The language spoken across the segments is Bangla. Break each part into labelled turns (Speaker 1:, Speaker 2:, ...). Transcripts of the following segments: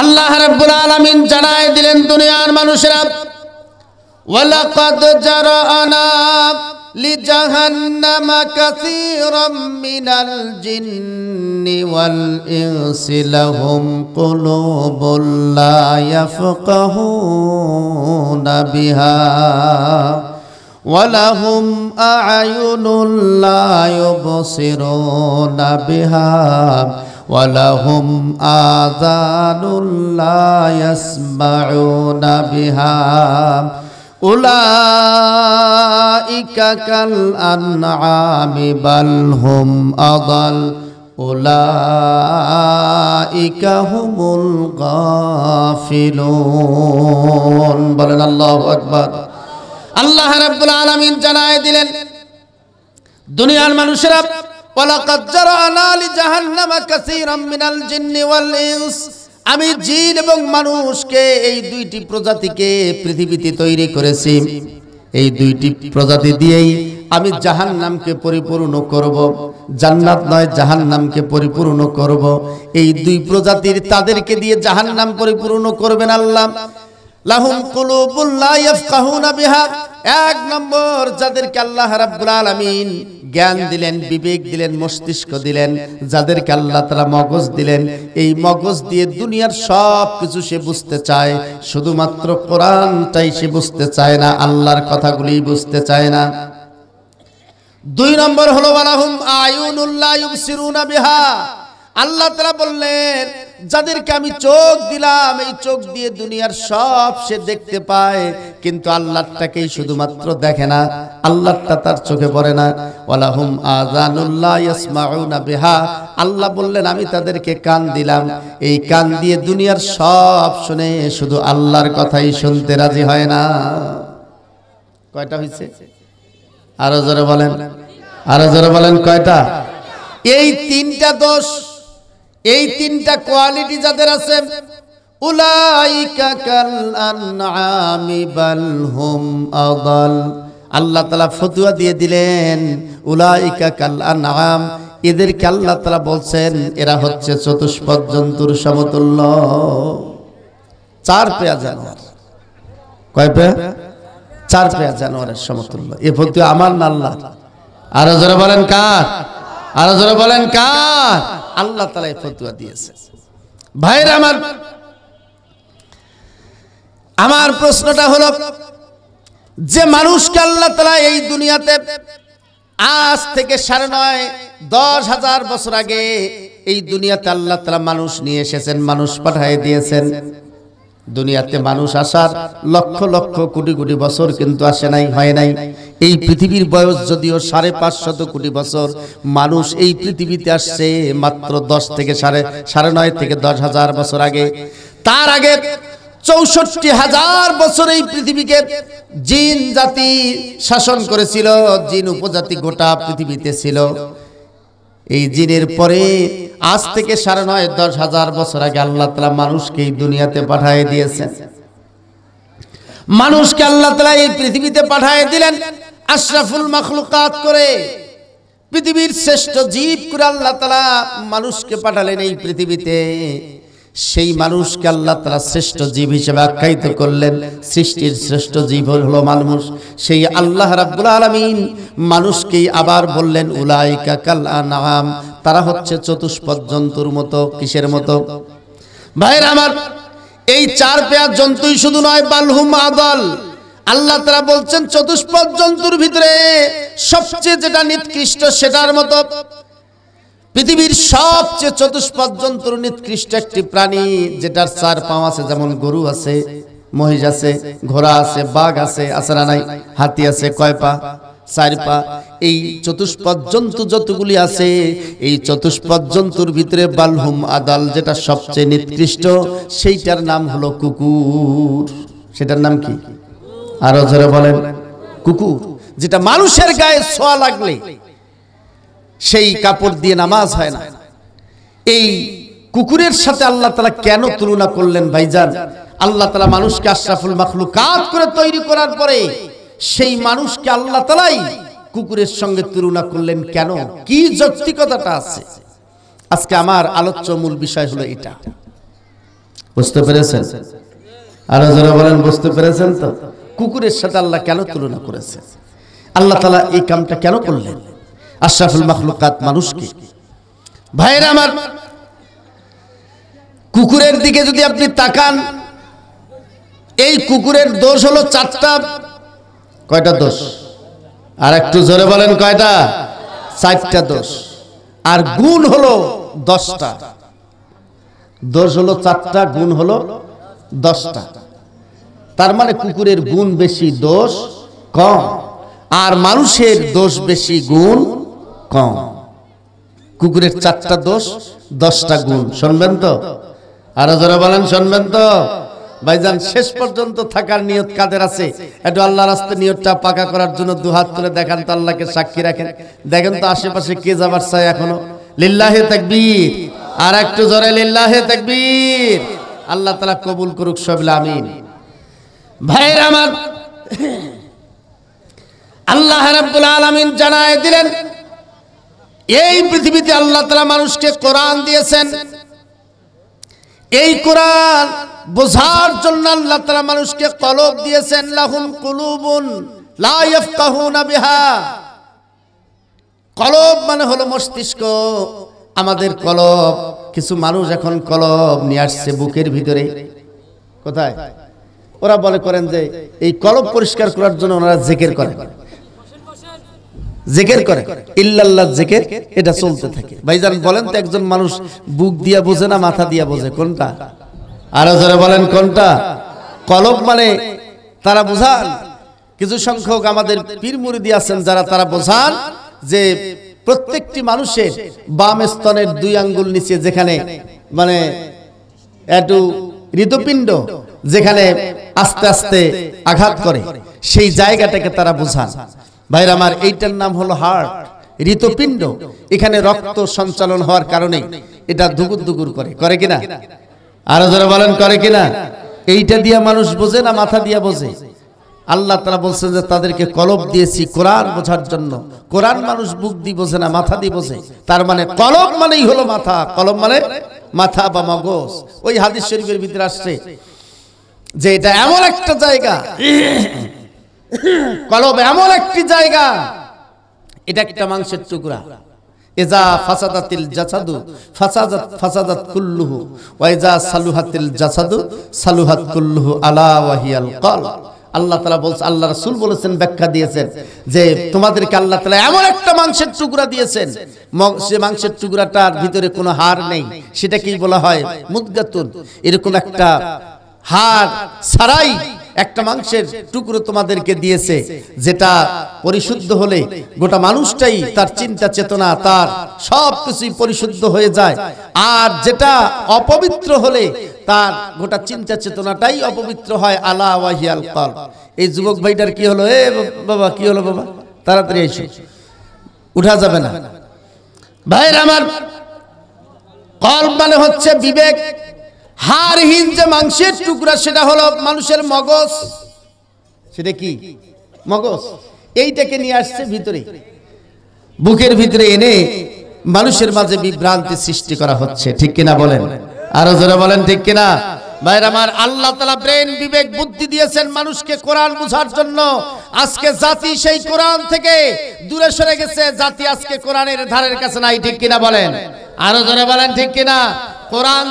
Speaker 1: আল্লাহ রাব্বুল আলামিন জানায় দিলেন দুনিয়ার মানুষেরা ওয়ালাকাদ জারানা لجهنم كثيرا من الجن والإنس لهم قلوب لا يفقهون بها ولهم أعين لا يبصرون بها ولهم آذان لا يسمعون بها أولئك كالأنعام بل هم أضل أولئك هم الغافلون بلن الله أكبر الله رب العالمين جنائي دلن দুনিয়ার মানুষেরা আমি জিন এবং মানুষকে এই দুইটি প্রজাতিকে পৃথিবীতে তৈরি করেছি এই দুইটি প্রজাতি দিয়েই আমি জাহান নামকে পরিপূর্ণ করব। জান্নাত নয় জাহান নামকে পরিপূর্ণ করব। এই দুই প্রজাতির তাদেরকে দিয়ে জাহান নাম পরিপূর্ণ করবেন আল্লাহ লাহুম কুলুবুল্লা ইয়াফকাহুনা বিহা এক নম্বর যাদেরকে আল্লাহ রাব্বুল আলামিন জ্ঞান দিলেন বিবেক দিলেন মস্তিষ্ক দিলেন যাদেরকে আল্লাহ তারা মগজ দিলেন এই মগজ দিয়ে দুনিয়ার সব কিছু সে বুঝতে চায় শুধুমাত্র কোরআনটাই সে বুঝতে চায় না আল্লাহর কথাগুলি বুঝতে চায় না দুই নম্বর হলো বালাহুম আয়ুনুল্লাহ ইউবসিরুনা বিহা আল্লাহ তারা বললেন যাদেরকে আমি চোখ দিলাম এই চোখ দিয়ে দুনিয়ার সব সে দেখতে পায় কিন্তু আল্লাহটাকেই শুধুমাত্র দেখে না আল্লাহটা তার চোখে পড়ে না ওলাহুম আজানুল্লাহ আল্লাহ বললেন আমি তাদেরকে কান দিলাম এই কান দিয়ে দুনিয়ার সব শুনে শুধু আল্লাহর কথাই শুনতে রাজি হয় না কয়টা হয়েছে আরো জোরে বলেন আরো জোরে বলেন কয়টা এই তিনটা দোষ এই তিনটা কোয়ালিটি যাদের আছে আল্লাহ তালা ফতুয়া দিয়ে দিলেন উলাইকা কাল আনাম এদেরকে আল্লাহ তালা বলছেন এরা হচ্ছে চতুষ্পদ জন্তুর সমতুল্য চার পেয়া জানোয়ার কয় পেয়া চার পেয়া জানোয়ারের সমতুল্য এ ফতুয়া আমার না আল্লাহ আরো জোরে বলেন কার আরো জোরে বলেন কার আল্লাহ তালাই ফতুয়া দিয়েছে ভাইরা আমার আমার প্রশ্নটা হলো যে মানুষকে আল্লাহ তালা এই দুনিয়াতে আজ থেকে সাড়ে নয় দশ হাজার বছর আগে এই দুনিয়াতে আল্লাহ তালা মানুষ নিয়ে এসেছেন মানুষ পাঠায় দিয়েছেন দুনিয়াতে মানুষ আসার লক্ষ লক্ষ কোটি কোটি বছর কিন্তু আসে নাই হয় নাই এই পৃথিবীর বয়স যদিও সাড়ে পাঁচশত কোটি বছর মানুষ এই পৃথিবীতে আসছে মাত্র দশ থেকে সাড়ে সাড়ে নয় থেকে দশ হাজার বছর আগে তার আগে চৌষট্টি হাজার বছর এই পৃথিবীকে জিন জাতি শাসন করেছিল জিন উপজাতি গোটা পৃথিবীতে ছিল এই জিনের পরে আজ থেকে সাড়ে নয় দশ হাজার বছর আগে আল্লাহ তালা মানুষকে এই দুনিয়াতে পাঠিয়ে দিয়েছেন মানুষকে আল্লাহ তালা এই পৃথিবীতে পাঠিয়ে দিলেন আশরাফুল মখলুকাত করে পৃথিবীর শ্রেষ্ঠ জীব করে আল্লাহ তালা মানুষকে পাঠালেন এই পৃথিবীতে সেই মানুষকে আল্লাহ তারা শ্রেষ্ঠ জীব হিসেবে আখ্যায়িত করলেন সৃষ্টির শ্রেষ্ঠ জীব হলো মানুষ সেই আল্লাহ রাব্বুল আলমিন মানুষকেই আবার বললেন উলাইকা কাল আনাম তারা হচ্ছে চতুষ্পদ জন্তুর মতো কিসের মতো ভাইর আমার এই চার পেয়ার জন্তুই শুধু নয় বালহুম আদল আল্লাহ তারা বলছেন চতুষ্পদ জন্তুর ভিতরে সবচেয়ে যেটা নিকৃষ্ট সেটার মতো পৃথিবীর সবচেয়ে চতুষ্পদ জন্তুর নিকৃষ্ট একটি প্রাণী যেটার চার পাও আছে যেমন গরু আছে মহিষ আছে ঘোড়া আছে বাঘ আছে আসারা নাই হাতি আছে কয় পা চার পা এই চতুষ্পদ জন্তু যতগুলি আছে এই চতুষ্পদ জন্তুর ভিতরে বালহুম আদাল যেটা সবচেয়ে নিকৃষ্ট সেইটার নাম হলো কুকুর সেটার নাম কি আরো ধরে বলেন কুকুর যেটা মানুষের গায়ে ছোঁয়া লাগলে সেই কাপড় দিয়ে নামাজ হয় না এই কুকুরের সাথে আল্লাহ তালা কেন তুলনা করলেন ভাইজান আল্লাহ তালা মানুষকে আশরাফুল মাখলু কাজ করে তৈরি করার পরে সেই মানুষকে আল্লাহ তালাই কুকুরের সঙ্গে তুলনা করলেন কেন কি যৌক্তিকতাটা আছে আজকে আমার আলোচ্য মূল বিষয় হলো এটা বুঝতে পেরেছেন আরো যারা বলেন বুঝতে পেরেছেন তো কুকুরের সাথে আল্লাহ কেন তুলনা করেছে আল্লাহ তালা এই কামটা কেন করলেন আশরাফুল মখলুকাত মানুষকে ভাইয়ের আমার কুকুরের দিকে যদি আপনি তাকান এই কুকুরের দোষ হলো চারটা কয়টা দোষ আর একটু জোরে বলেন কয়টা চারটা দোষ আর গুণ হলো দশটা দোষ হলো চারটা গুণ হলো দশটা তার মানে কুকুরের গুণ বেশি দোষ কম আর মানুষের দোষ বেশি গুণ কম কুকুরের চারটা দোষ দশটা গুণ শুনবেন তো আরো যারা বলেন শুনবেন তো ভাইজান শেষ পর্যন্ত থাকার নিয়ত কাদের আছে একটু আল্লাহ রাস্তা নিয়তটা পাকা করার জন্য দুহাত তুলে দেখান তো আল্লাহকে সাক্ষী রাখেন দেখেন তো আশেপাশে কে যাবার চাই এখনো লিল্লাহে তাকবীর আর একটু জোরে লিল্লাহে তাকবীর আল্লাহ তালা কবুল করুক সবিল আমিন ভাইয়ের আমার আল্লাহ রাব্বুল আলামিন জানায় দিলেন এই পৃথিবীতে আল্লাহ তালা মানুষকে কোরআন দিয়েছেন এই কোরআন বোঝার জন্য আল্লাহ তালা মানুষকে কলব দিয়েছেন লাহুম কুলুবুন কলব মানে হলো মস্তিষ্ক আমাদের কলব কিছু মানুষ এখন কলব নিয়ে আসছে বুকের ভিতরে কোথায় ওরা বলে করেন যে এই কলব পরিষ্কার করার জন্য ওনারা জেকের করেন জেকের করে ইল্লাল্লাহ জেকের এটা চলতে থাকে ভাইজান বলেন তো একজন মানুষ বুক দিয়া বোঝে না মাথা দিয়া বোঝে কোনটা আরো জোরে বলেন কোনটা কলব মানে তারা বোঝান কিছু সংখ্যক আমাদের পীর মুরিদি আছেন যারা তারা বোঝান যে প্রত্যেকটি মানুষের বাম স্তনের দুই আঙ্গুল নিচে যেখানে মানে একটু হৃদপিণ্ড যেখানে আস্তে আস্তে আঘাত করে সেই জায়গাটাকে তারা বোঝান ভাইরা আমার এইটার নাম হলো হার্ট ঋতুপিণ্ড এখানে রক্ত সঞ্চালন হওয়ার কারণে এটা দুগুর দুগুর করে করে কিনা আরো যারা বলেন করে কিনা এইটা দিয়া মানুষ বোঝে না মাথা দিয়া বোঝে আল্লাহ তারা বলছেন যে তাদেরকে কলব দিয়েছি কোরআন বোঝার জন্য কোরআন মানুষ বুক দিয়ে বোঝে না মাথা দিয়ে বোঝে তার মানে কলব মানেই হলো মাথা কলম মানে মাথা বা মগজ ওই হাদিস শরীফের ভিতরে আসছে যে এটা এমন একটা জায়গা কলব এমন একটি জায়গা এটা একটা মাংসের টুকরা আল্লাহ তালা বলেছেন ব্যাখ্যা দিয়েছেন যে তোমাদেরকে আল্লাহ তালা এমন একটা মাংসের টুকরা দিয়েছেন সে মাংসের টুকরাটার ভিতরে কোনো হাড় নেই সেটা কি বলা হয় মুদ্গাতুন এরকম একটা হার ছাড়াই একটা মাংসের টুকরো তোমাদেরকে দিয়েছে যেটা পরিশুদ্ধ হলে গোটা মানুষটাই তার চিন্তা চেতনা তার সব কিছুই পরিশুদ্ধ হয়ে যায় আর যেটা অপবিত্র হলে তার গোটা চিন্তা চেতনাটাই অপবিত্র হয় আলা ওয়াহিয়াল কল এই যুবক ভাইটার কি হলো এ বাবা কি হলো বাবা তাড়াতাড়ি এসে উঠা যাবে না ভাইয়ের আমার কল মানে হচ্ছে বিবেক হাড়হীন যে মাংসের টুকরা সেটা হলো মানুষের মগজ সেটা কি মগজ এইটাকে নিয়ে আসছে ভিতরে বুকের ভিতরে এনে মানুষের মাঝে বিভ্রান্তি সৃষ্টি করা হচ্ছে ঠিক কিনা বলেন আরো যারা বলেন ঠিক কিনা ভাইর আমার আল্লাহ ব্রেন বিবেক বুদ্ধি দিয়েছেন মানুষকে কোরআন বুঝার জন্য আজকে জাতি সেই কোরআন থেকে দূরে সরে গেছে জাতি আজকে কোরআনের ধারের কাছে নাই ঠিক বলেন আরো বলেন ঠিক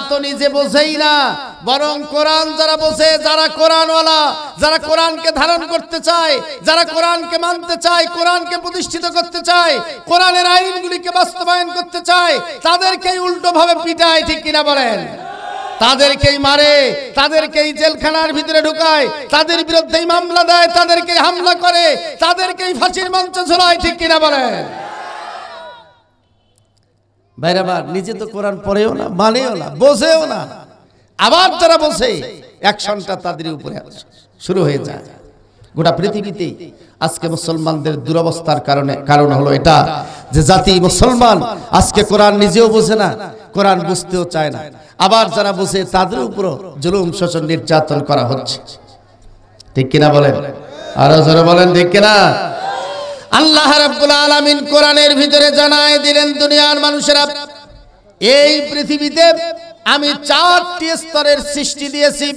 Speaker 1: তো নিজে বোঝেই না বরং যারা বোঝে যারা যারা ধারণ করতে চায় যারা কোরআনকে মানতে চায় কোরআনকে প্রতিষ্ঠিত করতে চায় কোরআনের আইনগুলিকে বাস্তবায়ন করতে চায় তাদেরকেই উল্টোভাবে পিটায় ঠিক কিনা বলেন তাদেরকেই মারে তাদেরকেই জেলখানার ভিতরে ঢুকায় তাদের বিরুদ্ধেই মামলা দেয় তাদেরকে হামলা করে তাদেরকেই ফাঁসির মঞ্চে ছড়ায় ঠিক কিনা বলেন ভাইরাবার নিজে তো কোরআন পড়েও না মানেও না বোঝেও না আবার যারা বসে অ্যাকশনটা তাদের উপরে শুরু হয়ে যায় গোটা পৃথিবীতে আজকে মুসলমানদের দুরবস্থার কারণে কারণ হলো এটা যে জাতি মুসলমান আজকে কোরআন নিজেও বোঝে না কোরআন বুঝতেও চায় না আবার যারা বুঝে তাদের উপর জুলুম শোষণ নির্যাতন করা হচ্ছে ঠিক কিনা বলেন আরো জোরে বলেন ঠিক কিনা আল্লাহ রাব্বুল আলামিন কোরআনের ভিতরে জানায় দিলেন দুনিয়ার মানুষেরা এই পৃথিবীতে আমি চারটি স্তরের সৃষ্টি দিয়েছি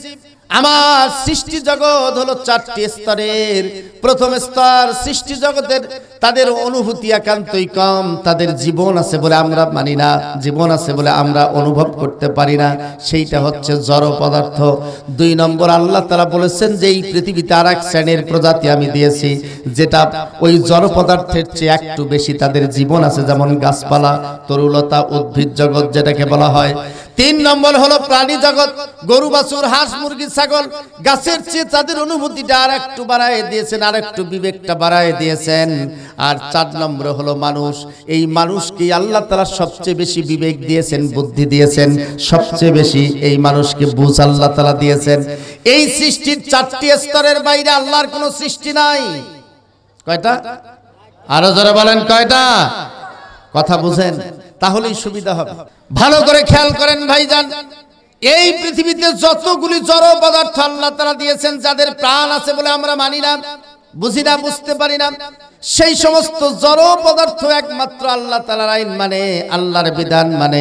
Speaker 1: আমার সৃষ্টি জগৎ হলো চারটি স্তরের প্রথম স্তর সৃষ্টি জগতের তাদের অনুভূতি একান্তই কম তাদের জীবন আছে বলে আমরা মানি না জীবন আছে বলে আমরা অনুভব করতে পারি না সেইটা হচ্ছে জড় পদার্থ দুই নম্বর আল্লাহ তারা বলেছেন যে এই পৃথিবীতে আর এক শ্রেণীর প্রজাতি আমি দিয়েছি যেটা ওই জড় পদার্থের চেয়ে একটু বেশি তাদের জীবন আছে যেমন গাছপালা তরুলতা উদ্ভিদ জগৎ যেটাকে বলা হয় তিন নম্বর হলো প্রাণী জগৎ গরু বাছুর হাঁস মুরগি ছাগল গাছের চেয়ে তাদের অনুভূতিটা আর একটু বাড়ায় দিয়েছেন আর একটু বিবেকটা বাড়ায় দিয়েছেন আর চার নম্বর হলো মানুষ এই মানুষকে আল্লাহ তালা সবচেয়ে বেশি বিবেক দিয়েছেন বুদ্ধি দিয়েছেন সবচেয়ে বেশি এই মানুষকে বুঝ আল্লাহ তালা দিয়েছেন এই সৃষ্টির চারটি স্তরের বাইরে আল্লাহর কোনো সৃষ্টি নাই কয়টা আরো যারা বলেন কয়টা কথা বুঝেন তাহলেই সুবিধা হবে ভালো করে খেয়াল করেন ভাইজান এই পৃথিবীতে যতগুলি জড় পদার্থ আল্লাহ তারা দিয়েছেন যাদের প্রাণ আছে বলে আমরা মানি না বুঝি না বুঝতে পারি না সেই সমস্ত জড় পদার্থ একমাত্র আল্লাহ তালার আইন মানে আল্লাহর বিধান মানে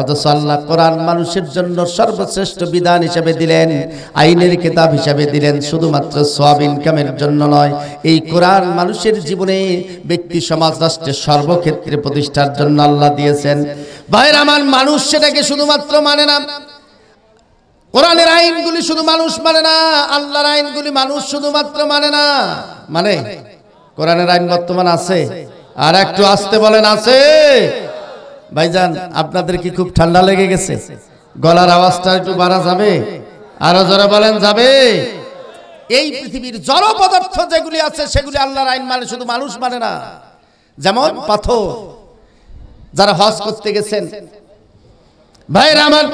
Speaker 1: অথচ আল্লাহ কোরআন মানুষের জন্য সর্বশ্রেষ্ঠ বিধান হিসেবে দিলেন আইনের কিতাব হিসাবে দিলেন শুধুমাত্র সব ইনকামের জন্য নয় এই কোরআন মানুষের জীবনে ব্যক্তি সমাজ রাষ্ট্রের সর্বক্ষেত্রে প্রতিষ্ঠার জন্য আল্লাহ দিয়েছেন ভাইর আমার মানুষ সেটাকে শুধুমাত্র মানে না কোরআনের আইনগুলি শুধু মানুষ মানে না আল্লাহর আইনগুলি মানুষ শুধুমাত্র মানে না মানে কোরআনের আইন বর্তমান আছে আর একটু আসতে বলেন আছে ভাইজান আপনাদের কি খুব ঠান্ডা লেগে গেছে গলার আওয়াজটা একটু বাড়া যাবে আরো জোরে বলেন যাবে এই পৃথিবীর জড় পদার্থ যেগুলি আছে সেগুলি আল্লাহর আইন মানে শুধু মানুষ মানে না যেমন পাথর যারা হজ করতে গেছেন ভাইরা আমার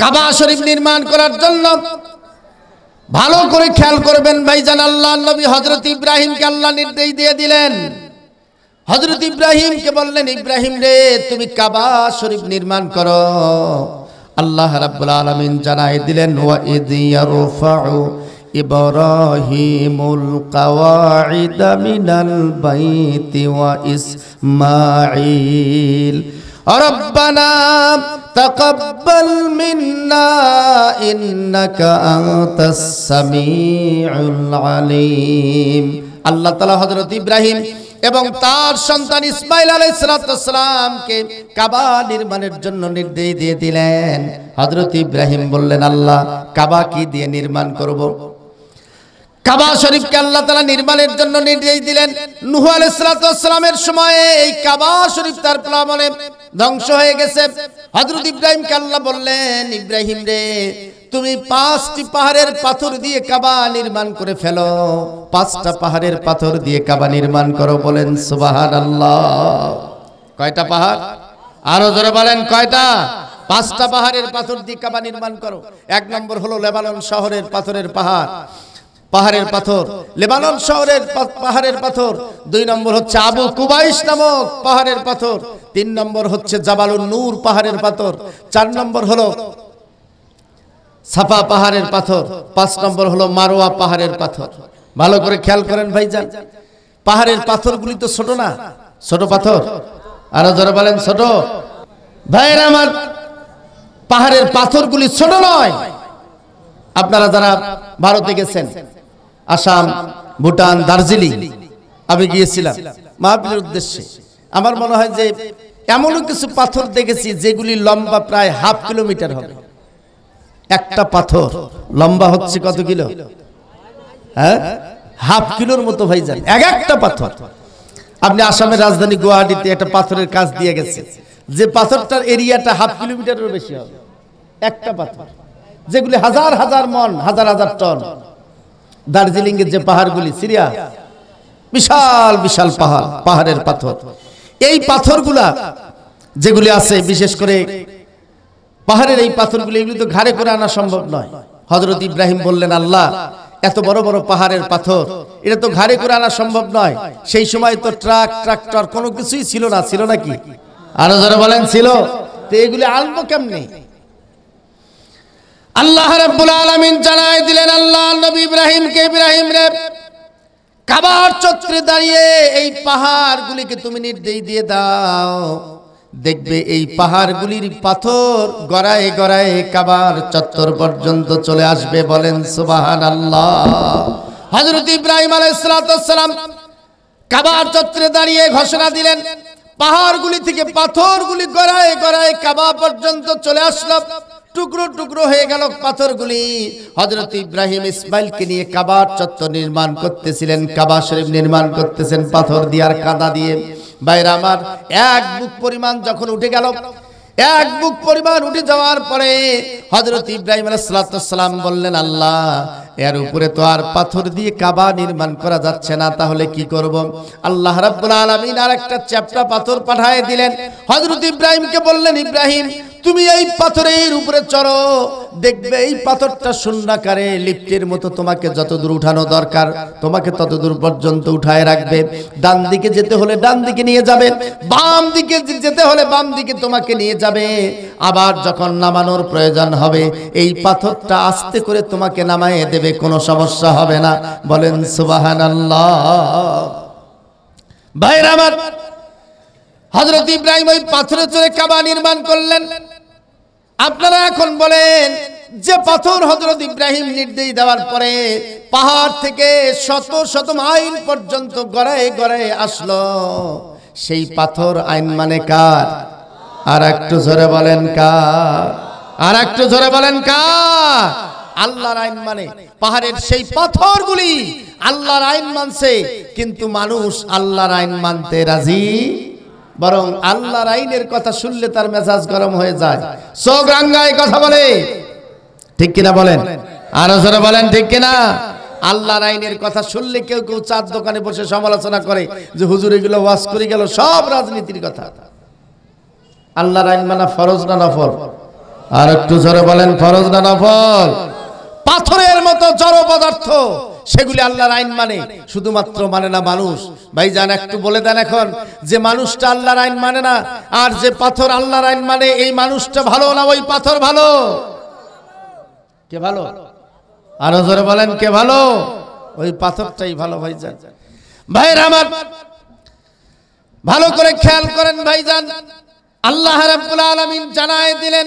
Speaker 1: কাবা শরীফ নির্মাণ করার জন্য ভালো করে খেয়াল করবেন ভাইজান আল্লাহ নবী হজরত ইব্রাহিমকে আল্লাহ নির্দেশ দিয়ে দিলেন হজরত ইব্রাহিম কে বললেন ইব্রাহিম রে তুমি কাবা শরীফ নির্মাণ করো আল্লাহ রাব্বুল আলামিন জানাই দিলেন ওয়া ইয়ারফাউ ইব্রাহিমুল কাওয়াইদা মিনাল বাইতি ওয়া ইসমাঈল ربنا تقبل منا إنك أنت السميع العليم الله تعالى حضرت ইব্রাহিম এবং তার সন্তান ইসমাইল সালাতামকে কাবা নির্মাণের জন্য নির্দেশ দিয়ে দিলেন হজরত ইব্রাহিম বললেন আল্লাহ কাবা কি দিয়ে নির্মাণ করব। কাবা শরীফকে আল্লাহ তালা নির্মাণের জন্য নির্দেশ দিলেন নুহ আলাইসালামের সময়ে এই কাবা শরীফ তার প্লাবনে ধ্বংস হয়ে গেছে হজরত ইব্রাহিম কাল্লা বললেন ইব্রাহিম রে তুমি পাঁচটি পাহাড়ের পাথর দিয়ে কাবা নির্মাণ করে ফেলো পাঁচটা পাহাড়ের পাথর দিয়ে কাবা নির্মাণ করো বলেন সুবাহ আল্লাহ কয়টা পাহাড় আরো ধরে বলেন কয়টা পাঁচটা পাহাড়ের পাথর দিয়ে কাবা নির্মাণ করো এক নম্বর হলো লেবানন শহরের পাথরের পাহাড় পাহাড়ের পাথর লেবানন শহরের পাহাড়ের পাথর দুই নম্বর হচ্ছে আবু কুবাইশ নামক পাহাড়ের পাথর তিন নম্বর হচ্ছে জাবালুন নূর পাহাড়ের পাথর চার নম্বর হলো সাফা পাহাড়ের পাথর পাঁচ নম্বর হলো মারোয়া পাহাড়ের পাথর ভালো করে খেয়াল করেন ভাইজান পাহাড়ের পাথরগুলি তো ছোট না ছোট পাথর আরো যারা বলেন ছোট ভাইয়ের আমার পাহাড়ের পাথরগুলি ছোট নয় আপনারা যারা ভারতে গেছেন আসাম ভুটান দার্জিলিং আমি গিয়েছিলাম মাহবিলের উদ্দেশ্যে আমার মনে হয় যে এমনও কিছু পাথর দেখেছি যেগুলি লম্বা প্রায় হাফ কিলোমিটার হবে একটা পাথর লম্বা হচ্ছে কত কিলো হ্যাঁ হাফ কিলোর মতো ভাই যান এক একটা পাথর আপনি আসামের রাজধানী গুয়াহাটিতে একটা পাথরের কাজ দিয়ে গেছে যে পাথরটার এরিয়াটা হাফ কিলোমিটারের বেশি হবে একটা পাথর যেগুলি হাজার হাজার মন হাজার হাজার টন দার্জিলিংয়ের যে পাহাড়গুলি সিরিয়া বিশাল বিশাল পাহাড় পাহাড়ের পাথর এই পাথরগুলা যেগুলি আছে বিশেষ করে পাহাড়ের এই পাথরগুলি এগুলি তো ঘাড়ে করে আনা সম্ভব নয় হজরত ইব্রাহিম বললেন আল্লাহ এত বড় বড় পাহাড়ের পাথর এটা তো ঘাড়ে করে আনা সম্ভব নয় সেই সময় তো ট্রাক ট্রাক্টর কোনো কিছুই ছিল না ছিল নাকি আরো যারা বলেন ছিল তো এগুলি আনবো কেমনি আল্লাহ রব্বুল আলমিন জানাই দিলেন আল্লাহ নবী ইব্রাহিমকে ইব্রাহিম রে কাবার চত্রে দাঁড়িয়ে এই পাহাড়গুলিকে তুমি নির্দেশ দিয়ে দাও দেখবে এই পাহাড়গুলির পাথর গড়ায় গড়ায় কাবার চত্বর পর্যন্ত চলে আসবে বলেন সুবাহান আল্লাহ হজরত ইব্রাহিম আলাইসালাম কাবার চত্রে দাঁড়িয়ে ঘোষণা দিলেন পাহাড়গুলি থেকে পাথরগুলি গড়ায় গড়ায় কাবা পর্যন্ত চলে আসলো টুকরো টুকরো হয়ে গেল পাথরগুলি হজরত ইব্রাহিম ইসমাইলকে নিয়ে কাবার চত্বর নির্মাণ করতেছিলেন কাবা শরীফ নির্মাণ করতেছেন পাথর দিয়ে আর কাদা দিয়ে বাইরে আমার এক বুক পরিমাণ যখন উঠে গেল এক বুক পরিমাণ উঠে যাওয়ার পরে হজরত ইব্রাহিম সালাম বললেন আল্লাহ এর উপরে তো আর পাথর দিয়ে কাবা নির্মাণ করা যাচ্ছে না তাহলে কি করব। আল্লাহ রাব্বুল আলামিন আর একটা চ্যাপটা পাথর পাঠায় দিলেন হজরত ইব্রাহিমকে বললেন ইব্রাহিম তুমি এই পাথরের উপরে চড়ো দেখবে এই পাথরটা শূন্যাকারে লিফটের মতো তোমাকে যতদূর উঠানো দরকার তোমাকে ততদূর পর্যন্ত উঠায় রাখবে ডান দিকে যেতে হলে ডান দিকে নিয়ে যাবে বাম দিকে যেতে হলে বাম দিকে তোমাকে নিয়ে যাবে আবার যখন নামানোর প্রয়োজন হবে এই পাথরটা আস্তে করে তোমাকে নামায় দেবে কোনো সমস্যা হবে না বলেন সুবাহান আল্লাহ ভাইরা আমার হজরত ইব্রাহিম ওই পাথরের চড়ে কাবা নির্মাণ করলেন আপনারা এখন বলেন যে পাথর হজরত ইব্রাহিম নির্দেশ দেওয়ার পরে পাহাড় থেকে শত শত মাইল পর্যন্ত গড়ায় গড়ায় আসলো সেই পাথর আইন মানে কার আর একটু জোরে বলেন কার আর একটু জোরে বলেন কার আল্লাহর আইন মানে পাহাড়ের সেই পাথরগুলি আল্লাহর আইন মানছে কিন্তু মানুষ আল্লাহর আইন মানতে রাজি বরং আল্লাহর আইনের কথা শুনলে তার মেজাজ গরম হয়ে যায় চোখ রাঙ্গায় কথা বলে ঠিক কিনা বলেন আরো জোরে বলেন ঠিক কিনা আল্লাহর আইনের কথা শুনলে কেউ কেউ চার দোকানে বসে সমালোচনা করে যে হুজুর এগুলো ওয়াশ করে গেল সব রাজনীতির কথা আল্লাহর আইন মানে ফরজ না নফল আর একটু জোরে বলেন ফরজ না নফল পাথরের মতো জড় পদার্থ সেগুলি আল্লাহর আইন মানে শুধুমাত্র মানে না মানুষ ভাই যান একটু বলে দেন এখন যে মানুষটা আল্লাহর আইন মানে না আর যে পাথর আল্লাহর আইন মানে এই মানুষটা ভালো না ওই পাথর ভালো কে ভালো আরো জোরে বলেন কে ভালো ওই পাথরটাই ভালো ভাই যান ভাইয়ের আমার ভালো করে খেয়াল করেন ভাই যান আল্লাহ রাব্বুল আলামিন জানায় দিলেন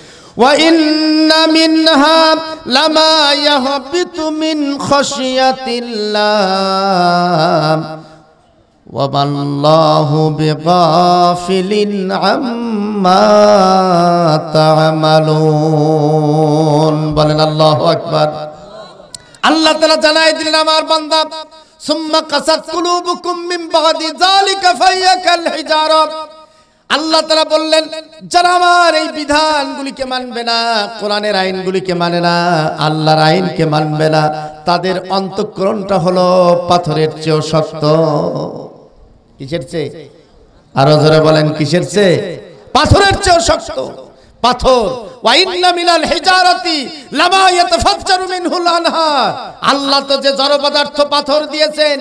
Speaker 1: وإن منها لما يهبط من خشية الله وما الله بغافل عما تعملون بلن الله أكبر الله تعالى جلائي دلنا مار بندا ثم قصد قلوبكم من بعد ذلك فهي كالحجارة আল্লাহ তারা বললেন যারা আমার এই বিধানগুলিকে মানবে না কোরআনের আইনগুলিকে মানে না আল্লাহর আইনকে মানবে না তাদের অন্তঃকরণটা হলো পাথরের চেয়েও শক্ত কিসের চেয়ে আরো ধরে বলেন কিসের চেয়ে পাথরের চেয়েও শক্ত পাথর আল্লাহ পাথর দিয়েছেন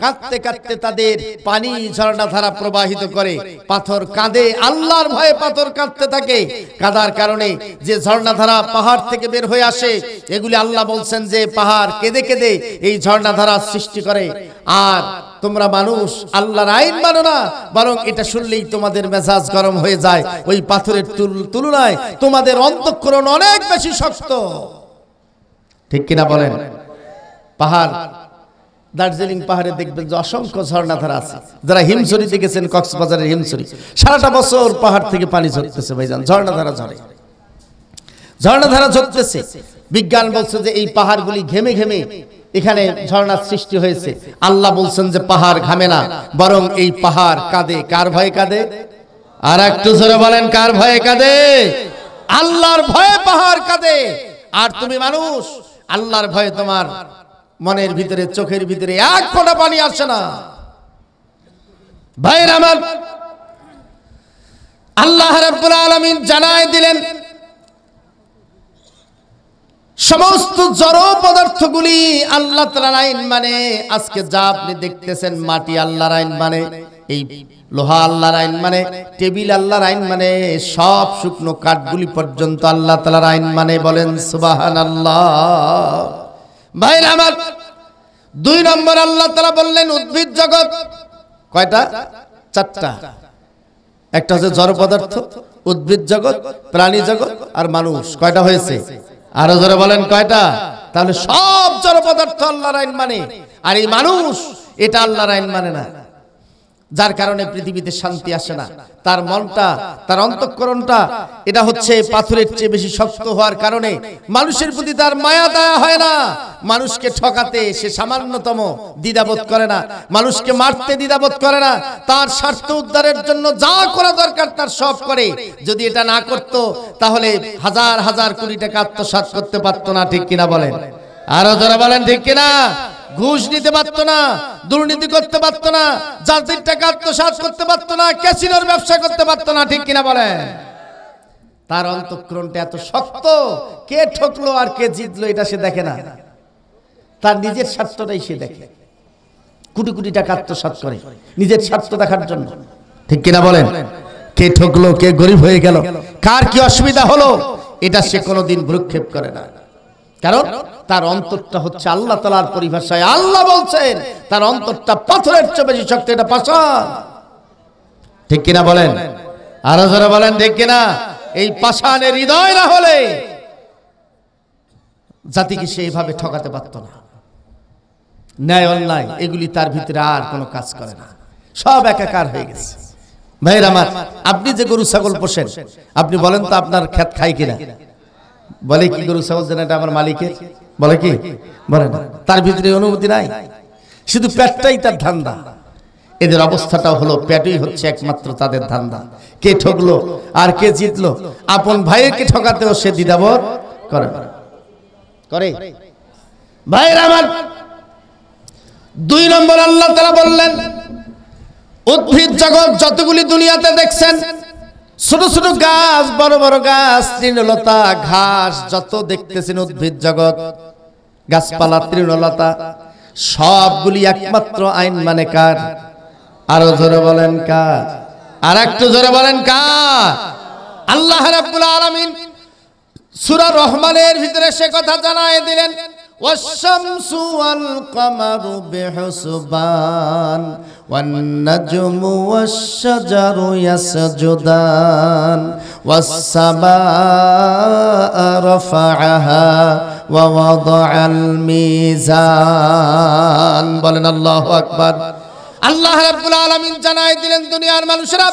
Speaker 1: কাঁদতে কাঁদতে তাদের পানি ঝর্ণা ধারা প্রবাহিত করে পাথর কাঁদে আল্লাহর ভয়ে পাথর কাঁদতে থাকে কাদার কারণে যে ঝর্ণা ধারা পাহাড় থেকে বের হয়ে আসে এগুলি আল্লাহ বলছেন যে পাহাড় কেঁদে কেঁদে এই ঝর্ণা ধারা সৃষ্টি করে আর তোমরা মানুষ আল্লাহর আইন মানো না বরং এটা শুনলেই তোমাদের মেজাজ গরম হয়ে যায় ওই পাথরের তুলনায় তোমাদের অন্তঃকরণ অনেক বেশি শক্ত ঠিক কিনা বলেন পাহাড় দার্জিলিং পাহাড়ে দেখবেন যে অসংখ্য ঝর্ণাধারা আছে যারা হিমসুরিতে দেখেছেন কক্সবাজারের হিমসুরি সারাটা বছর পাহাড় থেকে পানি ঝরতেছে ভাইজান ঝর্ণাধারা ঝরে ঝর্ণাধারা ঝরতেছে বিজ্ঞান বলছে যে এই পাহাড়গুলি ঘেমে ঘেমে এখানে ঝর্ণার সৃষ্টি হয়েছে আল্লাহ বলছেন যে পাহাড় ঘামে না বরং এই পাহাড় কাঁদে কার ভয়ে কাঁদে
Speaker 2: আর একটু জোরে বলেন কার ভয়ে কাঁদে
Speaker 1: আল্লাহর ভয়ে পাহাড় কাঁদে আর তুমি মানুষ আল্লাহর ভয়ে তোমার মনের ভিতরে চোখের ভিতরে এক ফোটা পানি আসে না ভাই রামান আল্লাহ রাব্বুল আলামিন জানায় দিলেন সমস্ত জড় পদার্থগুলি আল্লাহ তালার আইন মানে আজকে যা আপনি দেখতেছেন মাটি আল্লাহর আইন মানে এই লোহা আল্লাহর আইন মানে টেবিল আল্লাহর আইন মানে সব শুকনো কাঠগুলি পর্যন্ত আল্লাহ তালার আইন মানে বলেন সুবাহান আল্লাহ ভাইরা আমার দুই নম্বর আল্লাহ তারা বললেন উদ্ভিদ জগৎ কয়টা চারটা একটা হচ্ছে জড় পদার্থ উদ্ভিদ জগৎ প্রাণী জগৎ আর মানুষ কয়টা হয়েছে আরো যারা বলেন কয়টা তাহলে সব জড় পদার্থ আল্লাহর আইন মানে আর এই মানুষ এটা আল্লাহর আইন মানে না যার কারণে পৃথিবীতে শান্তি আসে না তার মনটা তার অন্তঃকরণটা এটা হচ্ছে পাথরের চেয়ে বেশি শক্ত হওয়ার কারণে মানুষের প্রতি তার মায়া দেওয়া হয় না মানুষকে ঠকাতে সে সামান্যতম দ্বিধাবোধ করে না মানুষকে মারতে দ্বিধাবোধ করে না তার স্বার্থ উদ্ধারের জন্য যা করা দরকার তার সব করে যদি এটা না করতো তাহলে হাজার হাজার কোটি টাকা আত্মসাত করতে পারতো না ঠিক কিনা বলেন আরো যারা বলেন ঠিক কিনা ঘুষ নিতে পারতো না দুর্নীতি করতে পারতো না জাতির টাকা আত্মসাত করতে পারতো না ক্যাসিনোর ব্যবসা করতে পারতো না ঠিক কিনা বলে তার অন্তঃকরণটা এত শক্ত কে ঠকলো আর কে জিতলো এটা সে দেখে না তার নিজের স্বার্থটাই সে দেখে কোটি কোটি টাকা আত্মসাত করে নিজের স্বার্থ দেখার জন্য ঠিক কিনা বলেন কে ঠকলো কে গরিব হয়ে গেল কার কি অসুবিধা হলো এটা সে কোনোদিন ভ্রুক্ষেপ করে না কারণ তার অন্তরটা হচ্ছে আল্লাহ তালার পরিভাষায় আল্লাহ বলছেন তার অন্তরটা পাথরের চেয়ে বেশি শক্তি এটা পাষাণ ঠিক কিনা বলেন আরো যারা বলেন ঠিক কিনা এই পাশানের হৃদয় না হলে জাতিকে এভাবে ঠকাতে পারত না ন্যায় অন্যায় এগুলি তার ভিতরে আর কোনো কাজ করে না সব একাকার হয়ে গেছে ভাইয়ের আমার আপনি যে গরু ছাগল পোষেন আপনি বলেন তো আপনার খ্যাত খাই কিনা বলে কি গরু ছাগল যেন এটা আমার মালিকের বলে কি বলে না তার ভিতরে অনুমতি নাই শুধু পেটটাই তার ধান্দা এদের অবস্থাটাও হলো পেটই হচ্ছে একমাত্র তাদের ধান্দা কে ঠকলো আর কে জিতলো আপন কে ঠকাতেও সে দ্বিধাবোধ করে করে ভাইয়ের আমার দুই নম্বর আল্লাহ তারা বললেন উদ্ভিদ জগৎ যতগুলি দুনিয়াতে দেখছেন ছোট ছোট গাছ বড় বড় গাছ তৃণলতা ঘাস যত দেখতেছেন উদ্ভিদ জগৎ গাছপালা তৃণলতা সবগুলি একমাত্র আইন মানে কার আরো জোরে বলেন কার আর একটু জোরে বলেন কার আল্লাহ রাব্বুল আলামিন সূরা রহমানের ভিতরে সে কথা জানায় দিলেন والشمس والقمر بحسبان والنجم والشجر يسجدان والسماء رفعها ووضع الميزان بلن الله أكبر আল্লাহ রাব্বুল আলামিন জানাই দিলেন দুনিয়ার মানুষেরা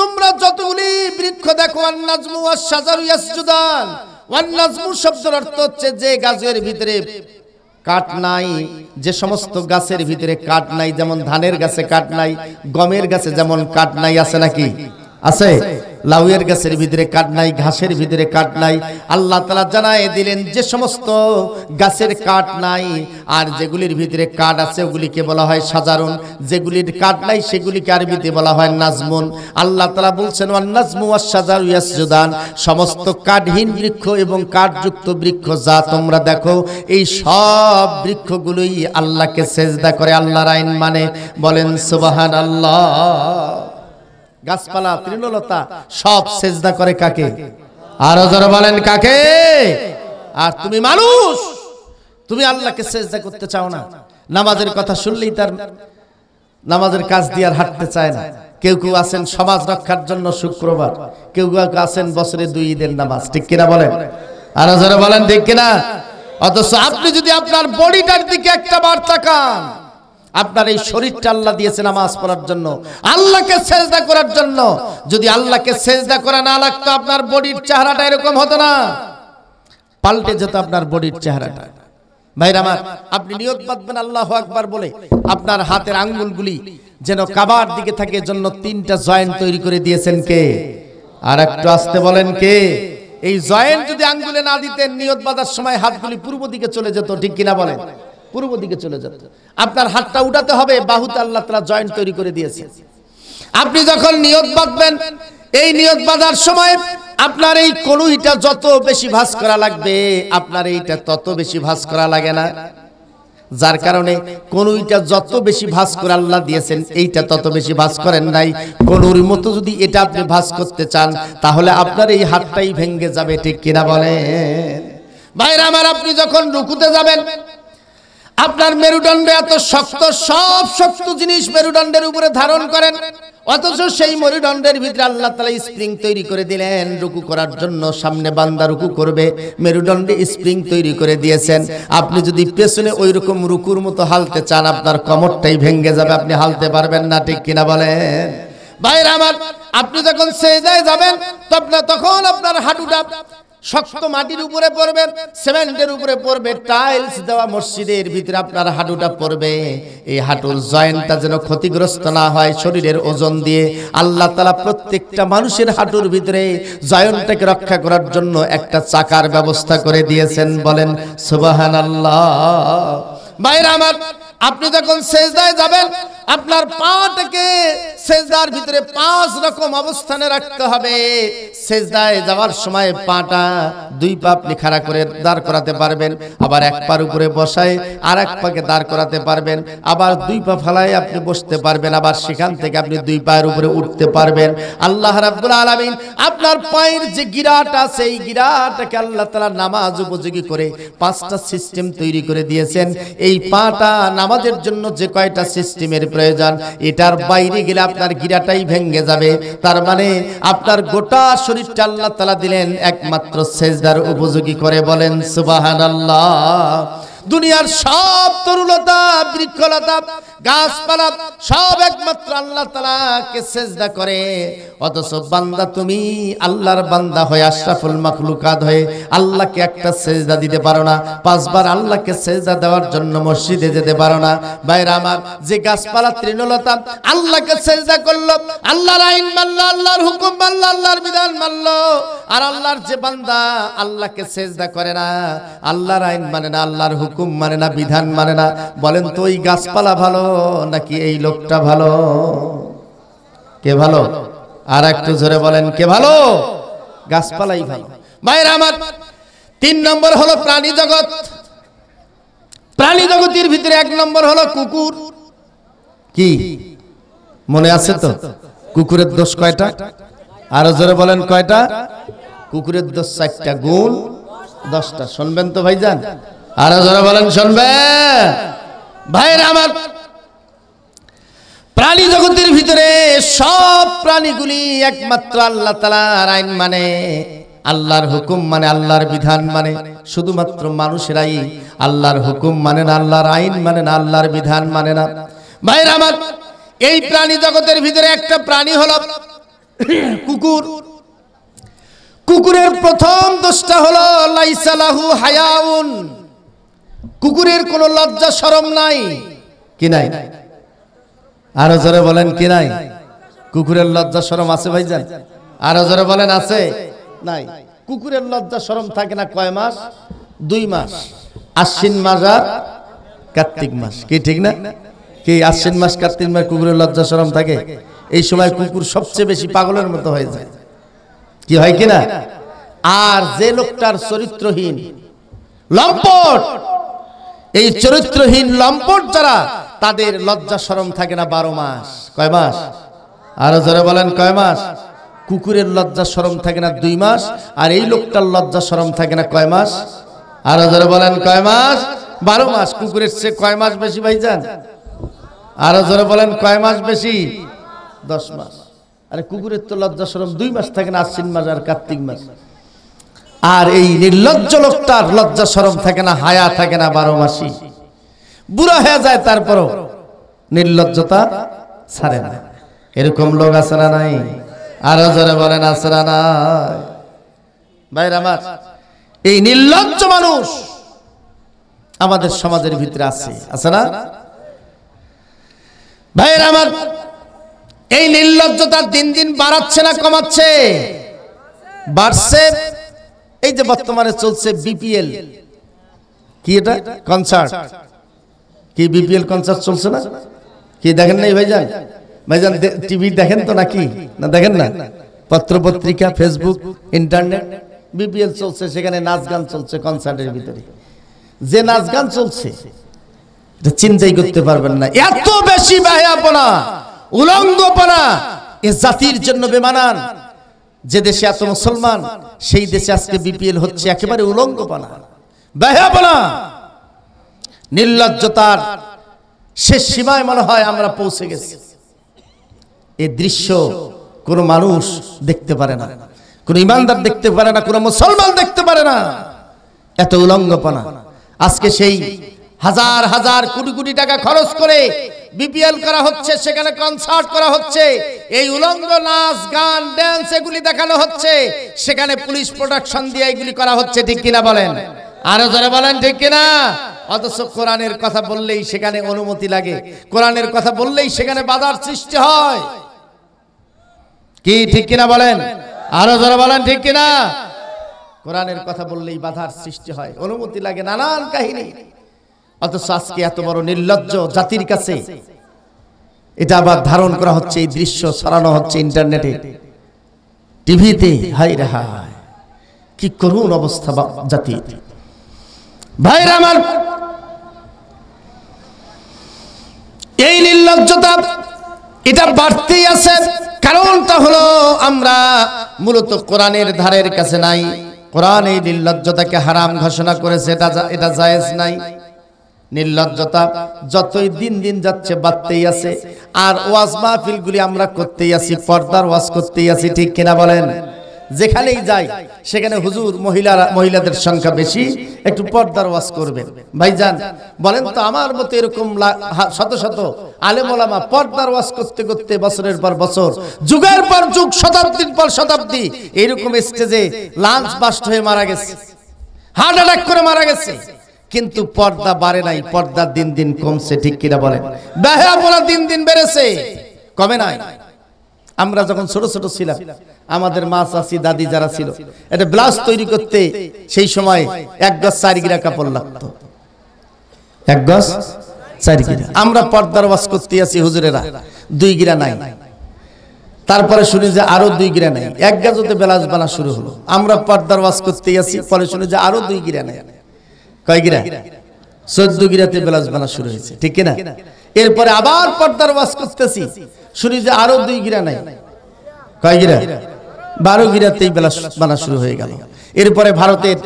Speaker 1: তোমরা যতগুলি বৃক্ষ দেখো আন নাজমু ওয়াস শাজারু ইয়াসজুদান শব্দের অর্থ হচ্ছে যে গাছের ভিতরে কাঠ নাই যে সমস্ত গাছের ভিতরে কাঠ নাই যেমন ধানের গাছে কাঠ নাই গমের গাছে যেমন কাঠ নাই আছে নাকি আছে লাউয়ের গাছের ভিতরে কাঠ নাই ঘাসের ভিতরে কাঠ নাই আল্লাহ তালা জানায় দিলেন যে সমস্ত গাছের কাঠ নাই আর যেগুলির ভিতরে কাঠ আছে ওগুলিকে বলা হয় সাধারণ যেগুলির কাঠ নাই সেগুলিকে আরবিতে বলা হয় নাজমুন আল্লাহ তালা বলছেন নাজমু সাজার ইয়াসুদান সমস্ত কাঠহীন বৃক্ষ এবং কাঠযুক্ত বৃক্ষ যা তোমরা দেখো এই সব বৃক্ষগুলোই আল্লাহকে সেজদা করে আল্লাহর আইন মানে বলেন সুবাহান আল্লাহ গাছপালা তৃণলতা সব সেজদা করে কাকে আরো যারা বলেন কাকে আর তুমি মানুষ তুমি আল্লাহকে সেজদা করতে চাও না নামাজের কথা শুনলেই তার নামাজের কাজ দিয়ে আর হাঁটতে চায় না কেউ কেউ আছেন সমাজ রক্ষার জন্য শুক্রবার কেউ কেউ আছেন বছরে দুই ঈদের নামাজ ঠিক কিনা বলেন আরো যারা বলেন ঠিক কিনা অথচ আপনি যদি আপনার বডিটার দিকে একটা বার তাকান আপনার এই শরীরটা আল্লাহ দিয়েছে নামাজ পড়ার জন্য আল্লাহকে সেজদা করার জন্য যদি আল্লাহকে সেজদা করা না লাগতো আপনার বডির চেহারাটা এরকম হতো না পাল্টে যেত আপনার বডির চেহারাটা ভাইরা আপনি নিয়ত বাঁধবেন আল্লাহ একবার বলে আপনার হাতের আঙ্গুলগুলি যেন কাবার দিকে থাকে জন্য তিনটা জয়েন্ট তৈরি করে দিয়েছেন কে
Speaker 2: আর একটু আসতে বলেন কে
Speaker 1: এই জয়েন্ট যদি আঙ্গুলে না দিতেন নিয়ত বাঁধার সময় হাতগুলি পূর্ব দিকে চলে যেত ঠিক কিনা বলেন পূর্ব দিকে চলে যেত আপনার হাতটা উঠাতে হবে বাহুতে আল্লাহ তালা জয়েন্ট তৈরি করে দিয়েছে আপনি যখন নিয়ত বাঁধবেন এই নিয়ত বাঁধার সময় আপনার এই কলুইটা যত বেশি ভাস করা লাগবে আপনার এইটা তত বেশি ভাস করা লাগে না যার কারণে কনুইটা যত বেশি ভাস করে আল্লাহ দিয়েছেন এইটা তত বেশি ভাস করেন নাই কনুর মতো যদি এটা আপনি ভাস করতে চান তাহলে আপনার এই হাতটাই ভেঙ্গে যাবে ঠিক কিনা বলেন ভাইরা আমার আপনি যখন রুকুতে যাবেন আপনার মেরুদণ্ডে এত শক্ত সব শক্ত জিনিস মেরুদণ্ডের উপরে ধারণ করেন অথচ সেই মেরুদণ্ডের ভিতরে আল্লাহ তালা স্প্রিং তৈরি করে দিলেন রুকু করার জন্য সামনে বান্দা রুকু করবে মেরুদণ্ডে স্প্রিং তৈরি করে দিয়েছেন আপনি যদি পেছনে ওই রকম রুকুর মতো হালতে চান আপনার কমরটাই ভেঙে যাবে আপনি হালতে পারবেন না ঠিক কিনা বলেন ভাইরা আমার আপনি যখন সেজায় যাবেন তখন আপনার হাঁটুটা শক্ত মাটির উপরে পড়বে সিমেন্টের উপরে পড়বে টাইলস দেওয়া মসজিদের ভিতরে আপনার হাঁটুটা পড়বে এই হাঁটুর জয়েন্টটা যেন ক্ষতিগ্রস্ত না হয় শরীরের ওজন দিয়ে আল্লাহ তালা প্রত্যেকটা মানুষের হাঁটুর ভিতরে জয়েন্টটাকে রক্ষা করার জন্য একটা চাকার ব্যবস্থা করে দিয়েছেন বলেন সুবাহান আল্লাহ বাইরে আমার আপনি যখন শেষদায় যাবেন আপনার পাটাকে সেজদার ভিতরে পাঁচ রকম অবস্থানে রাখতে হবে সেজদায় যাওয়ার সময় পাটা দুই পা আপনি খাড়া করে দাঁড় করাতে পারবেন আবার এক পার উপরে বসায় আর এক পাকে দাঁড় করাতে পারবেন আবার দুই পা ফালায় আপনি বসতে পারবেন আবার সেখান থেকে আপনি দুই পায়ের উপরে উঠতে পারবেন আল্লাহ রাব্বুল আলামিন আপনার পায়ের যে গিরাটা সেই গিরাটাকে আল্লাহ তাআলা নামাজ উপযোগী করে পাঁচটা সিস্টেম তৈরি করে দিয়েছেন এই পাটা নামাজের জন্য যে কয়টা সিস্টেমের প্রয়োজন এটার বাইরে গেলে আপনার গিরাটাই ভেঙ্গে যাবে তার মানে আপনার গোটা শরীরটা আল্লাহ তালা দিলেন একমাত্র সেজদার উপযোগী করে বলেন সুবাহান আল্লাহ দুনিয়ার সব তরুলতা বৃক্ষলতা গাছপালা সব একমাত্র আল্লাহ তালাকে সেজদা করে অথচ বান্দা তুমি আল্লাহর বান্দা হয়ে আশরাফুল মখলুকাদ হয়ে আল্লাহকে একটা সেজদা দিতে পারো না পাঁচবার আল্লাহকে সেজদা দেওয়ার জন্য মসজিদে যেতে পারো না বাইরে আমার যে গাছপালা তৃণলতা আল্লাহকে সেজদা করলো আল্লাহর আইন মানলো আল্লাহর হুকুম মানলো আল্লাহর বিধান মানলো আর আল্লাহর যে বান্দা আল্লাহকে সেজদা করে না আল্লাহর আইন মানে না আল্লাহর হুকুম হুকুম মানে না বিধান মানে না বলেন তো ওই গাছপালা ভালো নাকি এই লোকটা ভালো কে ভালো আর একটু জোরে বলেন কে ভালো গাছপালাই ভালো ভাইরা আমার তিন নম্বর হলো প্রাণী জগৎ প্রাণী জগতের ভিতরে এক নম্বর হলো কুকুর কি মনে আছে তো কুকুরের দোষ কয়টা আরো জোরে বলেন কয়টা কুকুরের দোষ চারটা গোল দশটা শুনবেন তো ভাইজান আর যারা বলেন শুনবে ভাইয়ের আমার প্রাণী জগতের ভিতরে সব প্রাণীগুলি একমাত্র আল্লাহ তালার আইন মানে আল্লাহর হুকুম মানে আল্লাহর বিধান মানে শুধুমাত্র মানুষেরাই আল্লাহর হুকুম মানে না আল্লাহর আইন মানে না আল্লাহর বিধান মানে না ভাইয়ের আমার এই প্রাণী জগতের ভিতরে একটা প্রাণী হল কুকুর কুকুরের প্রথম দোষটা হলো লাইসালাহু হায়াউন কুকুরের কোন লজ্জা সরম নাই কি নাই আরো জোরে বলেন কি নাই কুকুরের লজ্জা সরম আছে ভাই যান আরো জোরে বলেন আছে নাই কুকুরের লজ্জা সরম থাকে না কয় মাস দুই মাস আশ্বিন মাস আর কার্তিক মাস কি ঠিক না কি আশ্বিন মাস কার্তিক মাস কুকুরের লজ্জা সরম থাকে এই সময় কুকুর সবচেয়ে বেশি পাগলের মতো হয়ে যায় কি হয় কিনা আর যে লোকটার চরিত্রহীন লম্পট এই চরিত্রহীন লম্পট যারা তাদের লজ্জা সরম থাকে না বারো মাস কয় মাস আরো যারা বলেন কয় মাস কুকুরের লজ্জা সরম থাকে না দুই মাস আর এই লোকটার লজ্জা সরম থাকে না কয় মাস আরো যারা বলেন কয় মাস বারো মাস কুকুরের সে কয় মাস বেশি ভাই যান আরো যারা বলেন কয় মাস বেশি দশ মাস আরে কুকুরের তো লজ্জা সরম দুই মাস থাকে না আশ্বিন মাস আর কার্তিক মাস আর এই নির্লজ্জ লোকটার লজ্জা সরম থাকে না হায়া থাকে না বারো মাসি বুড়া হয়ে যায় তারপরও নির্লজ্জতা ছাড়ে না এরকম লোক আছে না নাই আরো জোরে বলেন আছে না নাই ভাইর আমার এই নির্লজ্জ মানুষ আমাদের সমাজের ভিতরে আছে আছে না ভাইয়ের আমার এই নির্লজ্জতা দিন দিন বাড়াচ্ছে না কমাচ্ছে বাড়ছে এই যে বর্তমানে চলছে বিপিএল কি এটা কনসার্ট কি বিপিএল কনসার্ট চলছে না কি দেখেন নাই ভাইজান ভাইজান টিভি দেখেন তো নাকি না দেখেন না পত্র পত্রিকা ফেসবুক ইন্টারনেট বিপিএল চলছে সেখানে নাচ গান চলছে কনসার্টের ভিতরে যে নাচ গান চলছে এটা চিন্তাই করতে পারবেন না এত বেশি আপনা উলঙ্গপনা এ জাতির জন্য বেমানান যে দেশে এত মুসলমান সেই দেশে আজকে বিপিএল হচ্ছে একেবারে উলঙ্গপনা ব্যয়াপনা নির্লজ্জতার শেষ সীমায় মনে হয় আমরা পৌঁছে গেছি এ দৃশ্য কোনো মানুষ দেখতে পারে না কোনো ইমানদার দেখতে পারে না কোনো মুসলমান দেখতে পারে না এত উলঙ্গপনা আজকে সেই হাজার হাজার কোটি কোটি টাকা খরচ করে বিপিএল করা হচ্ছে সেখানে কনসার্ট করা হচ্ছে এই উলঙ্গ নাচ গান ড্যান্স এগুলি দেখানো হচ্ছে সেখানে পুলিশ প্রোটেকশন দিয়ে এগুলি করা হচ্ছে ঠিক কিনা বলেন আরো যারা বলেন ঠিক কিনা অথচ কোরআনের কথা বললেই সেখানে অনুমতি লাগে কোরআনের কথা বললেই সেখানে বাধার সৃষ্টি হয় কি ঠিক কিনা বলেন আরো যারা বলেন ঠিক কিনা কোরআনের কথা বললেই বাধার সৃষ্টি হয় অনুমতি লাগে নানান কাহিনী অথচ আজকে এত বড় নির্লজ্জ জাতির কাছে এটা আবার ধারণ করা হচ্ছে এই দৃশ্য ছড়ানো হচ্ছে ইন্টারনেটে টিভিতে হাই রে কি করুন অবস্থা জাতি ভাই আমার এই নির্লজ্জতা এটা বাড়তেই আছে কারণটা হলো আমরা মূলত কোরআনের ধারের কাছে নাই কোরআন এই নির্লজ্জতাকে হারাম ঘোষণা করেছে এটা এটা জায়েজ নাই নির্লজ্জতা যতই দিন দিন যাচ্ছে বাড়তেই আছে আর ওয়াজ মাহফিল গুলি আমরা করতেই আছি পর্দার ওয়াজ করতেই আছি ঠিক কিনা বলেন যেখানেই যাই সেখানে হুজুর মহিলারা মহিলাদের সংখ্যা বেশি একটু পর্দার ওয়াজ করবেন ভাইজান বলেন তো আমার মতো এরকম শত শত আলেমলামা পর্দার ওয়াজ করতে করতে বছরের পর বছর যুগের পর যুগ শতাব্দীর পর শতাব্দী এরকম স্টেজে লাঞ্চ বাস্ট হয়ে মারা গেছে হার্ট অ্যাটাক করে মারা গেছে কিন্তু পর্দা বাড়ে নাই পর্দা দিন দিন কমছে ঠিক কিনা বলেন দিন দিন বেড়েছে কমে নাই আমরা যখন ছোট ছোট ছিলাম আমাদের মা চাষি দাদি যারা ছিল এটা ব্লাউজ তৈরি করতে সেই সময় এক গজ চারিগিরা কাপড় লাগত এক গজ চারিগিরা আমরা পর্দার ওয়াজ করতে আছি হুজুরেরা দুই গিরা নাই তারপরে শুনি যে আরো দুই গিরা নাই এক গাজতে ব্লাউজ বানা শুরু হলো আমরা পর্দার ওয়াজ করতে আছি পরে শুনি যে আরো দুই গিরা নাই কয় গিরা চোদ্দ গিরাতে বেলাজ বানা শুরু হয়েছে ঠিক কিনা এরপরে আবার পর্দার ওয়াজ করতেছি শুনি যে আরো দুই গিরা নাই কয় গিরা বারো গিরাতেই বেলাজ বানা শুরু হয়ে গেল এরপরে ভারতের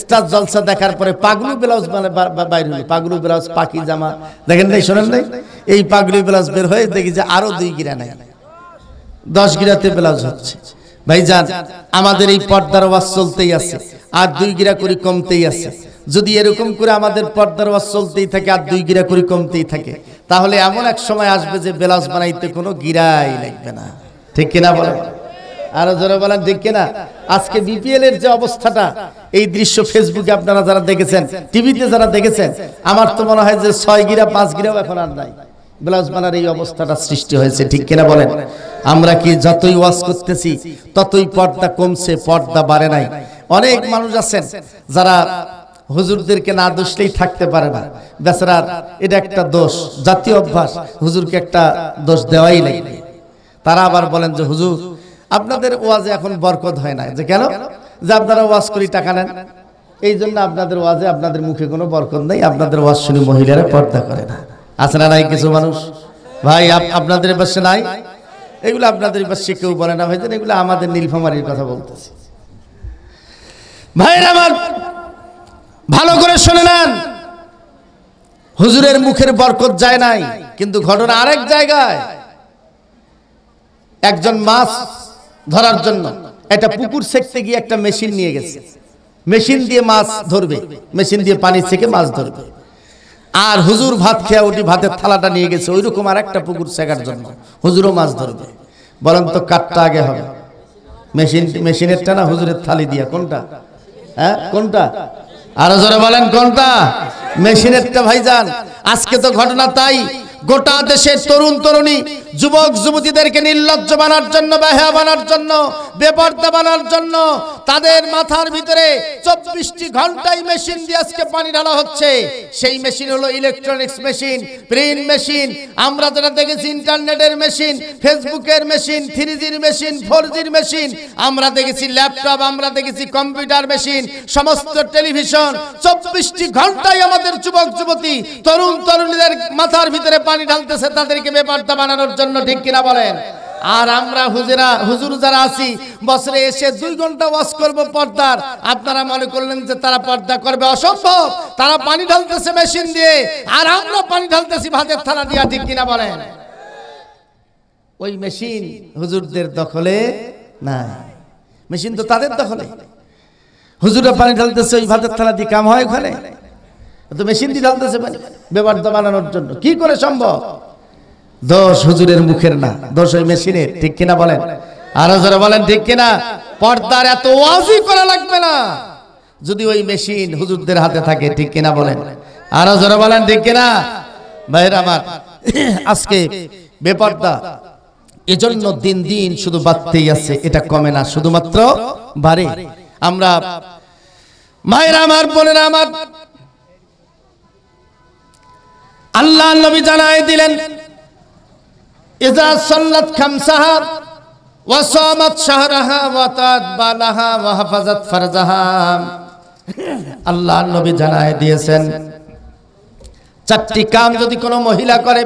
Speaker 1: স্টার জলসা দেখার পরে পাগলু ব্লাউজ মানে বাইর হলো পাগলু ব্লাউজ পাখি জামা দেখেন নাই শোনেন নাই এই পাগলু ব্লাউজ বের হয়ে দেখি যে আরো দুই গিরা নাই দশ গিরাতে ব্লাউজ হচ্ছে ভাই ভাইজান আমাদের এই পর্দার ওয়াজ চলতেই আছে আর দুই গিরা করে কমতেই আছে যদি এরকম করে আমাদের পর্দার ওয়াজ চলতেই থাকে আর দুই গিরা করে কমতেই থাকে তাহলে এমন এক সময় আসবে যে বেলাস বানাইতে কোনো গিরাই লাগবে না ঠিক কিনা বলেন আরো যারা বলেন ঠিক কিনা আজকে বিপিএল এর যে অবস্থাটা এই দৃশ্য ফেসবুকে আপনারা যারা দেখেছেন টিভিতে যারা দেখেছেন আমার তো মনে হয় যে ছয় গিরা পাঁচ গিরাও এখন আর নাই বানার এই অবস্থাটা সৃষ্টি হয়েছে ঠিক কিনা বলেন আমরা কি যতই ওয়াজ করতেছি ততই পর্দা কমছে পর্দা বাড়ে নাই অনেক মানুষ আছেন যারা হুজুরদেরকে না দোষলেই থাকতে পারে না বেচারার এটা একটা দোষ জাতীয় অভ্যাস হুজুরকে একটা দোষ দেওয়াই লাগবে তারা আবার বলেন যে হুজুর আপনাদের ওয়াজে এখন বরকত হয় না যে কেন যে আপনারা ওয়াজ করি টাকা নেন এই জন্য আপনাদের ওয়াজে আপনাদের মুখে কোনো বরকত নেই আপনাদের ওয়াজ শুনে মহিলারা পর্দা করে না আছে না নাই কিছু মানুষ ভাই আপনাদের পাশে নাই এগুলো আপনাদের পাশে কেউ বলে না ভাই এগুলো আমাদের নীলফামারির কথা বলতেছি ভাইরা আমার ভালো করে শুনে নেন হুজুরের মুখের বরকত যায় নাই কিন্তু ঘটনা আরেক জায়গায় একজন মাছ ধরার জন্য এটা পুকুর সেকতে গিয়ে একটা মেশিন নিয়ে গেছে মেশিন দিয়ে মাছ ধরবে মেশিন দিয়ে পানি থেকে মাছ ধরবে আর হুজুর ভাত খেয়া উঠি ভাতের থালাটা নিয়ে গেছে ওই রকম আর একটা পুকুর শেখার জন্য হুজুরও মাছ ধরবে বলেন তো কাঠটা আগে হবে মেশিন মেশিনেরটা না হুজুরের থালি দিয়া কোনটা হ্যাঁ কোনটা আরো জোরে বলেন কোনটা মেশিনের ভাইজান আজকে তো ঘটনা তাই গোটা দেশের তরুণ তরুণী যুবক যুবতীদেরকে নির্লজ্জ বানার জন্য বেহা বানার জন্য বেপর্দা বানার জন্য তাদের মাথার ভিতরে চব্বিশটি ঘন্টাই মেশিন দিয়ে আজকে পানি ঢালা হচ্ছে সেই মেশিন হলো ইলেকট্রনিক্স মেশিন প্রিন্ট মেশিন আমরা যেটা দেখেছি ইন্টারনেটের মেশিন ফেসবুকের মেশিন থ্রি জির মেশিন ফোর জির মেশিন আমরা দেখেছি ল্যাপটপ আমরা দেখেছি কম্পিউটার মেশিন সমস্ত টেলিভিশন চব্বিশটি ঘন্টাই আমাদের যুবক যুবতী তরুণ তরুণীদের মাথার ভিতরে পানি পানি ঢালতেছে তাদেরকে বেপারটা বানানোর জন্য ঠিক কিনা বলেন আর আমরা হুজুরা হুজুর যারা আছি বছরে এসে দুই ঘন্টা ওয়াশ করব পর্দার আপনারা মনে করলেন যে তারা পর্দা করবে অসম্ভব তারা পানি ঢালতেছে মেশিন দিয়ে আর আমরা পানি ঢালতেছি ভাতের থালা দিয়া ঠিক কিনা বলেন ওই মেশিন হুজুরদের দখলে নাই মেশিন তো তাদের দখলে হুজুরা পানি ঢালতেছে ওই ভাতের থালা দিয়ে কাম হয় ওখানে তো মেশিন দিয়ে ঢালতেছে পানি তো বানানোর জন্য কি করে সম্ভব দশ হুজুরের মুখের না দশ ওই মেশিনের ঠিক কিনা বলেন আরো জোরে বলেন ঠিক কিনা পর্দার এত ওয়াজি করা লাগবে না যদি ওই মেশিন হুজুরদের হাতে থাকে ঠিক কিনা বলেন আরো জোরে বলেন ঠিক কিনা ভাইয়ের আমার আজকে বেপর্দা এজন্য দিন দিন শুধু বাড়তেই আছে এটা কমে না শুধুমাত্র বাড়ে আমরা মায়েরা আমার বলেন আমার আল্লাহ নবী জানাই দিলেন ইজা সল্লাত খামসাহা ওয়াসামাত শাহরাহা ওয়াতাত বালাহা ওয়াহফাজাত ফারজাহা আল্লাহ নবী জানাই দিয়েছেন চারটি কাম যদি কোনো মহিলা করে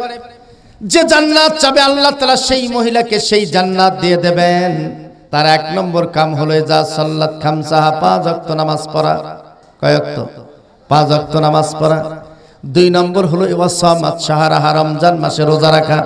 Speaker 1: যে জান্নাত চাবে আল্লাহ তালা সেই মহিলাকে সেই জান্নাত দিয়ে দেবেন তার এক নম্বর কাম হলো যা সল্লাত খামসাহা পাঁচ অক্ত নামাজ পড়া কয়ক্ত পাঁচ অক্ত নামাজ পড়া দুই নম্বর হলো এবার সামাত সাহারা হারামজান মাসে রোজা রাখা